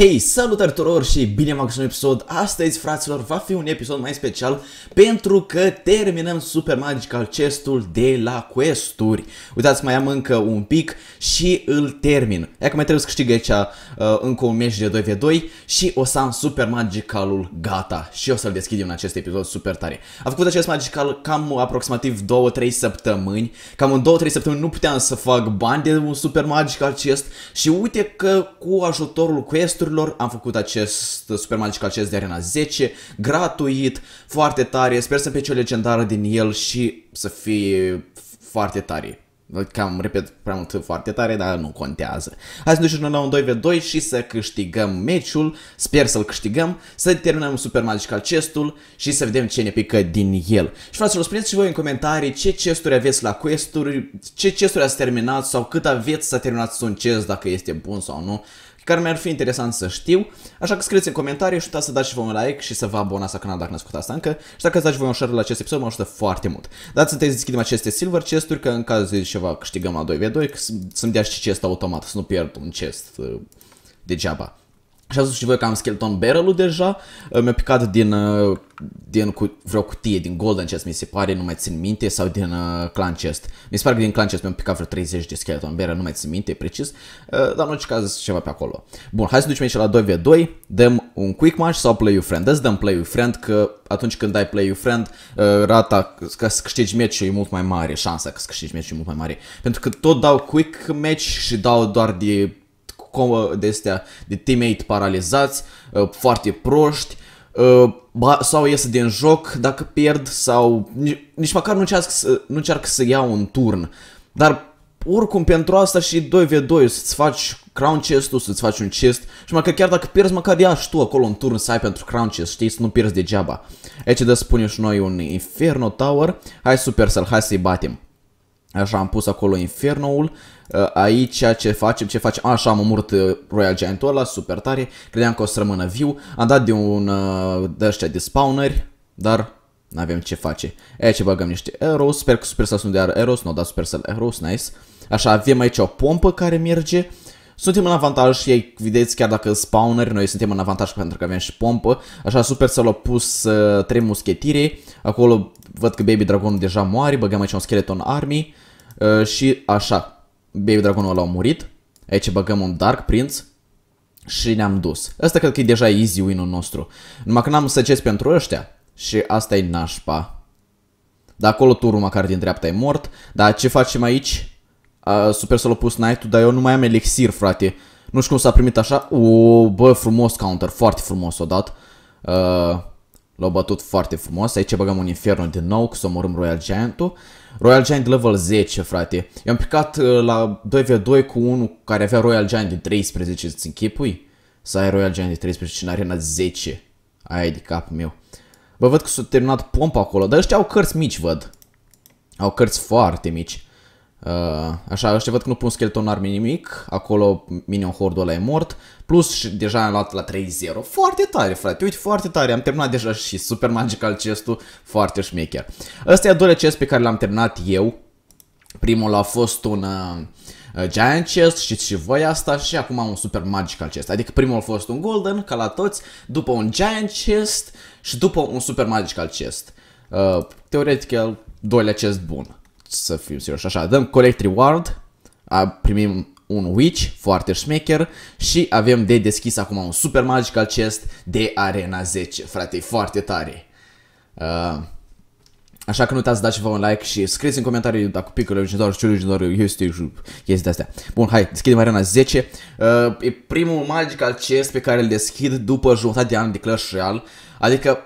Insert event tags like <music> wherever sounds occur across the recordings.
Hei, salutări tuturor și bine v-am găsit un episod! Astăzi, fraților, va fi un episod mai special pentru că terminăm Super Magical Chest-ul de la questuri. Uitați, mai am încă un pic și îl termin. Acum mai trebuie să câștig aici uh, încă un meci de 2v2 și o să am Super Magicalul gata și o să-l deschid în acest episod super tare. Am făcut acest Magical cam aproximativ 2-3 săptămâni. Cam în 2-3 săptămâni nu puteam să fac bani de un Super Magical Chest și uite că cu ajutorul quest testurilor, am făcut acest Super Magic acest de Arena 10, gratuit, foarte tare, sper să peci o legendară din el și să fie foarte tare. Cam, repet, prea mult foarte tare, dar nu contează. Hai să ne ducem la un 2v2 și să câștigăm meciul. Sper să-l câștigăm, să terminăm Super Magical Chestul și să vedem ce ne pică din el. Și fraților, spuneți și voi în comentarii ce chesturi aveți la questuri, ce chesturi ați terminat sau cât aveți să terminați un chest, dacă este bun sau nu care mi-ar fi interesant să știu. Așa că scrieți în comentarii și uitați să dați și voi un like și să vă abonați la canal dacă n-ați făcut asta încă. Și dacă ați voi un share la acest episod, mă ajută foarte mult. Dați să te deschidem aceste silver chesturi, că în caz de ceva câștigăm la 2v2, să-mi dea și chest automat, să nu pierd un chest uh, degeaba. Și ați văzut și voi că am skeleton barrel deja, uh, mi-a picat din uh, din cu, vreo cutie din Golden Chest, mi se pare, nu mai țin minte, sau din uh, Clan Chest. Mi se pare că din Clan Chest mi-am picat vreo 30 de skeleton Bear, nu mai țin minte precis, uh, dar în orice caz ceva pe acolo. Bun, hai să ducem aici la 2v2, dăm un quick match sau play Your friend. Îți dăm play Your friend că atunci când dai play Your friend, uh, rata ca să câștigi match e mult mai mare, șansa că să câștigi match e mult mai mare. Pentru că tot dau quick match și dau doar de de astea, de teammate paralizați, uh, foarte proști Uh, ba, sau iese din joc dacă pierd sau nici, nici măcar nu încearcă, să, nu încearcă să iau un turn. Dar oricum pentru asta și 2v2 să-ți faci crown chest-ul, să-ți faci un chest și măcar chiar dacă pierzi, măcar ia și tu acolo un turn să ai pentru crown chest, știi, să nu pierzi degeaba. Aici de spune și noi un Inferno Tower, hai Supercell, hai să-i batem. Așa am pus acolo Infernoul. Uh, aici ce facem, ce facem? Așa am omorât uh, Royal Giant-ul ăla, super tare. Credeam că o să rămână viu. Am dat de un uh, de ăștia de spawneri, dar nu avem ce face. E, băgăm niște arrows. Sper că să sunt de arrows. Nu, no, dar Supercell arrows, nice. Așa, avem aici o pompă care merge. Suntem în avantaj și ei, vedeți, chiar dacă spawner, noi suntem în avantaj pentru că avem și pompă. Așa, l-au pus uh, 3 muschetire. Acolo văd că Baby Dragonul deja moare, băgăm aici un Skeleton Army uh, și așa, Baby Dragonul ăla a murit, aici băgăm un Dark Prince și ne-am dus. Asta cred că e deja easy win-ul nostru. Numai că n-am săgeți pentru ăștia și asta e nașpa. Dar acolo turul măcar din dreapta e mort, dar ce facem aici? Super super l a pus knight dar eu nu mai am elixir, frate. Nu știu cum s-a primit așa. O, bă, frumos counter, foarte frumos o dat. Uh, L-au bătut foarte frumos. Aici băgăm un Inferno din nou, cu să omorâm Royal Giant-ul. Royal Giant level 10, frate. I-am picat uh, la 2v2 cu unul care avea Royal Giant de 13, îți închipui? Să ai Royal Giant de 13 în arena 10. Aia e de cap meu. Vă văd că s-a terminat pompa acolo, dar ăștia au cărți mici, văd. Au cărți foarte mici. Uh, așa, ăștia văd că nu pun skeleton Army nimic, acolo minion horde ăla e mort, plus și deja am luat la 3-0, foarte tare frate, uite foarte tare, am terminat deja și Super Magical chest foarte șmecher. Ăsta e a doilea chest pe care l-am terminat eu, primul a fost un uh, uh, Giant Chest, știți și voi asta, și acum am un Super Magical Chest, adică primul a fost un Golden, ca la toți, după un Giant Chest și după un Super Magical Chest. Uh, teoretic, el doilea chest bun să fim serioși. Așa, dăm Collect Reward, primim un Witch, foarte șmecher și avem de deschis acum un Super Magical Chest de Arena 10. Frate, foarte tare. Uh, Așa că nu uitați să dați vă un like și scrieți în comentarii dacă picul legendar, ce legendar este chestii astea Bun, hai, deschidem arena 10. Uh, e primul magical chest pe care îl deschid după jumătate de an de Clash Royale. Adică,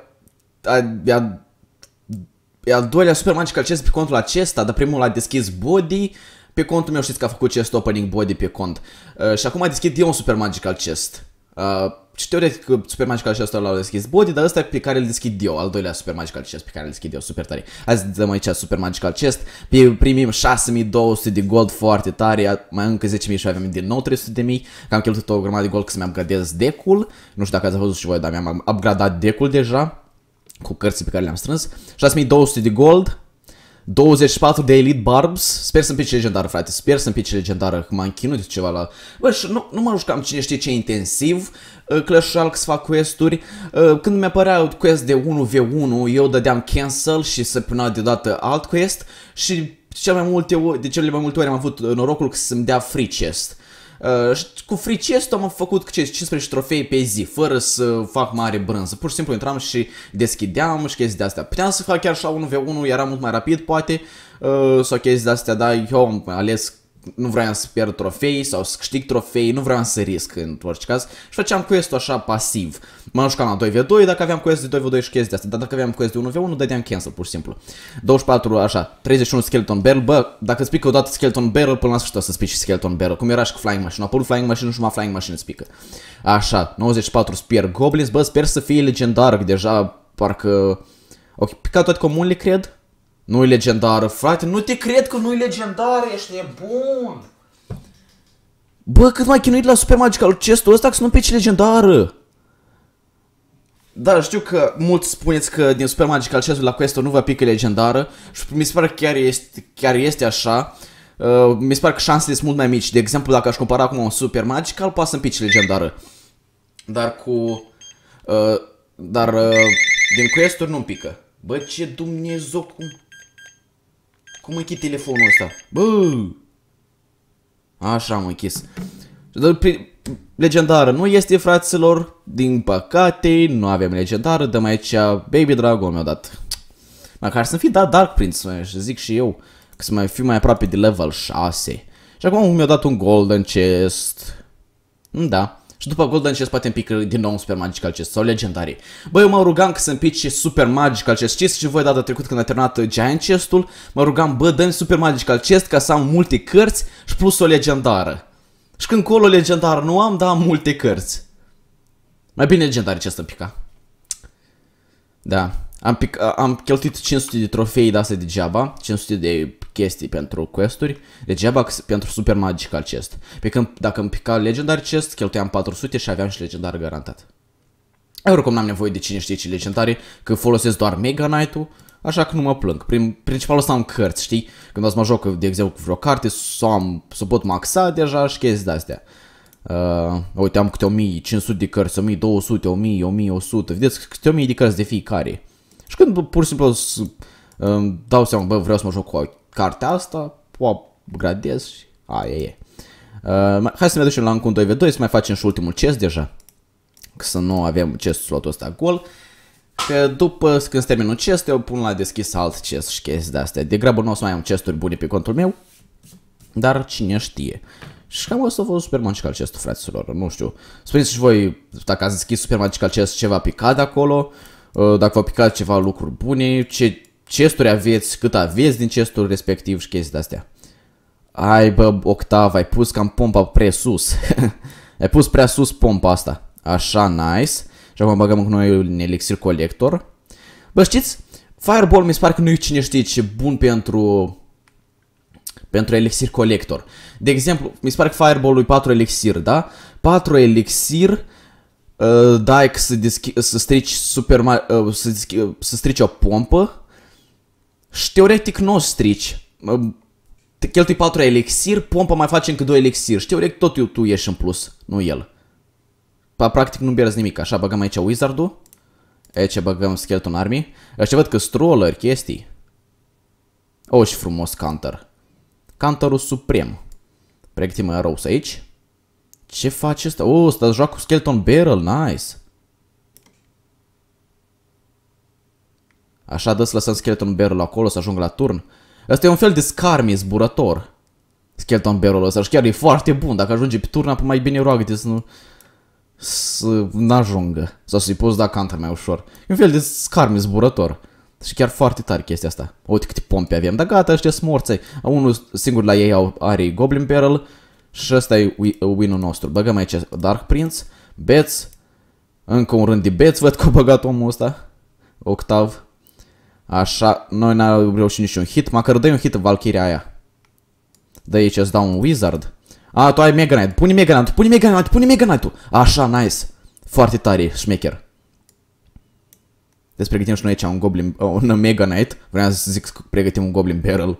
E al doilea super magic al chest pe contul acesta, dar primul a deschis Body. Pe contul meu știți că a făcut chest opening Body pe cont. Uh, și acum a deschis eu un super magic al chest. Uh, și teoretic că Super Magical Chest l-au deschis Body, dar ăsta pe care îl deschid eu, al doilea Super Magical Chest pe care îl deschid eu, super tare. Hai să dăm aici Super Magical Chest, primim 6200 de gold foarte tare, mai încă 10.000 și avem din nou 300.000, că am cheltuit o grămadă de gold ca să-mi upgradez decul, nu știu dacă ați văzut și voi, dar mi-am upgradat decul deja cu cărții pe care le-am strâns. 6200 de gold, 24 de Elite Barbs. Sper să-mi pici legendară, frate. Sper să-mi pici legendară, că m-am chinuit ceva la... Bă, și nu, nu mă jucam cine știe ce intensiv. Uh, Clash Royale fac quest-uri. Uh, când mi-apărea quest de 1v1, eu dădeam cancel și se punea deodată alt quest. Și cel mai multe, de cele mai multe ori am avut norocul să-mi dea free chest. Uh, cu fricest am făcut 15 trofei pe zi, fără să fac mare brânză. Pur și simplu intram și deschideam și chestii de astea. Puteam să fac chiar și la 1v1, era mult mai rapid poate, uh, sau chestii de astea, dar eu am ales nu vreau să pierd trofei sau să câștig trofei, nu vreau să risc în orice caz și făceam quest-ul așa pasiv. Mă jucam la 2v2 dacă aveam quest de 2v2 și chestii de asta, dar dacă aveam quest de 1v1 dădeam cancel pur și simplu. 24 așa, 31 skeleton barrel, bă, dacă spică o dată skeleton barrel până la sfârșit o să spici și skeleton barrel, cum era și cu flying machine, a apărut flying machine și numai flying machine îți pică. Așa, 94 spear goblins, bă, sper să fie legendar deja, parcă... Ok, picat toate comunile, cred, nu-i legendară, frate, nu te cred că nu-i legendară, ești nebun! Bă, cât mai chinuit la Super Magical Chest-ul ăsta că să nu peci legendară! Da, știu că mulți spuneți că din Super Magical Chest-ul la quest nu vă pică legendară și mi se pare că chiar este, chiar este așa. Uh, mi se pare că șansele sunt mult mai mici. De exemplu, dacă aș compara acum un Super Magical, poate să-mi pici legendară. Dar cu... Uh, dar uh, din quest nu-mi pică. Bă, ce Dumnezeu cum... Cum închid telefonul ăsta? Bă! Așa am închis. Legendară nu este, fraților. Din păcate, nu avem legendară. Dăm aici Baby Dragon mi-a dat. Măcar să fi dat Dark Prince, zic și eu. Că să mai fiu mai aproape de level 6. Și acum mi-a dat un Golden Chest. Mm, da. Și după Golden Chest poate împic din nou un Super Magical Chest sau Legendary. Băi, eu mă rugam că să împici Super Magical Chest Știți și voi data trecut când a terminat Giant Chest-ul, mă rugam, bă, dă Super Magical Chest ca să am multe cărți și plus o legendară. Și când colo legendar nu am, dar am multe cărți. Mai bine legendar ce să pica. Da. Am, pic, am cheltuit 500 de trofei de astea degeaba, 500 de chestii pentru questuri, degeaba deci pentru Super Magic acest. Pe când dacă îmi pica Legendar chest, cheltuiam 400 și aveam și Legendar garantat. Eu oricum n-am nevoie de cine știe ce legendare, că folosesc doar Mega Knight-ul, așa că nu mă plâng. Prin, principalul ăsta am cărți, știi? Când o să mă joc, de exemplu, cu vreo carte, sau am, să pot maxa deja și chestii de-astea. Uh, uite, am câte 1500 de cărți, 1200, 1000, 1100, vedeți, câte 1000 de cărți de fiecare. Și când pur și simplu uh, dau seama, bă, vreau să mă joc cu cartea asta, o gradez și aia e. Uh, hai să ne ducem la încă un 2v2, să mai facem și ultimul chest deja. Că să nu avem chest slotul ăsta gol. Că după când se termină un chest, eu pun la deschis alt chest și chestii de-astea. Degrabă nu o să mai am chesturi bune pe contul meu, dar cine știe. Și cam asta a fost Super Magical chestul, fraților, nu știu. Spuneți și voi dacă ați deschis Super Magical Chest ceva picat acolo, uh, dacă v-a picat ceva lucruri bune, ce chesturi aveți, cât aveți din chestul respectiv și chestii astea. Ai, bă, octav, ai pus cam pompa prea sus. <laughs> ai pus prea sus pompa asta. Așa, nice. Și acum băgăm cu noi un elixir collector. Bă, știți? Fireball mi se pare că nu e cine știe ce bun pentru pentru elixir collector. De exemplu, mi se pare că Fireball-ul e 4 elixir, da? 4 elixir, uh, dai că să, să strici super uh, să, să strici o pompă, și teoretic nu o strici. Te cheltui 4 elixir, pompa mai face încă 2 elixir. Și teoretic tot tu ieși în plus, nu el. Pa, practic nu pierzi nimic. Așa băgăm aici wizard-ul. Aici băgăm skeleton army. Așa văd că stroller, chestii. O, și frumos counter. Counterul suprem. Pregătim arrows aici. Ce face ăsta? O, ăsta joacă cu skeleton barrel, nice. Așa dă să lăsăm Skeleton Barrel acolo să ajung la turn. Asta e un fel de scarmi zburător. Skeleton Barrel ăsta și chiar e foarte bun. Dacă ajunge pe turn, mai bine roagă să nu... Să n-ajungă. Sau să-i poți da canta mai ușor. E un fel de scarmi zburător. Și chiar foarte tare chestia asta. Uite câte pompe avem. Dar gata, ăștia sunt Unul singur la ei are Goblin Barrel. Și ăsta e win-ul nostru. Băgăm aici Dark Prince. Beț. Încă un rând de beț. Văd că a băgat omul ăsta. Octav. Așa, noi n-am reușit niciun hit. Măcar dai un hit în Valkyria aia. De aici îți dau un Wizard. A, tu ai Mega Knight. Pune Mega Knight, pune Mega Knight, pune Mega Knight-ul. Așa, nice. Foarte tare, șmecher. Deci pregătim și noi aici un Goblin, un Mega Knight. Vreau să zic că pregătim un Goblin Barrel.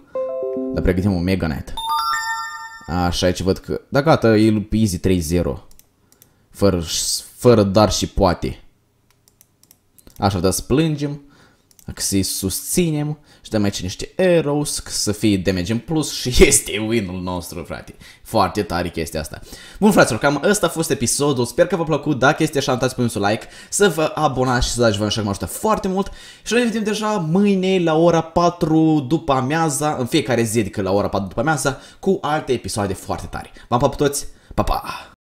Dar pregătim un Mega Knight. Așa, aici văd că... Da, gata, e easy 3-0. Fără, fără dar și poate. Așa, dar splângem că să-i susținem și dăm aici niște arrows, să fie damage în plus și <laughs> este win-ul nostru, frate. Foarte tare chestia asta. Bun, fraților, cam ăsta a fost episodul. Sper că v-a plăcut. Dacă este așa, dați un like, să vă abonați și să dați vă așa mă ajută foarte mult. Și noi ne vedem deja mâine la ora 4 după amiaza, în fiecare zi, adică la ora 4 după amiaza, cu alte episoade foarte tare. V-am pa pe toți, pa, pa!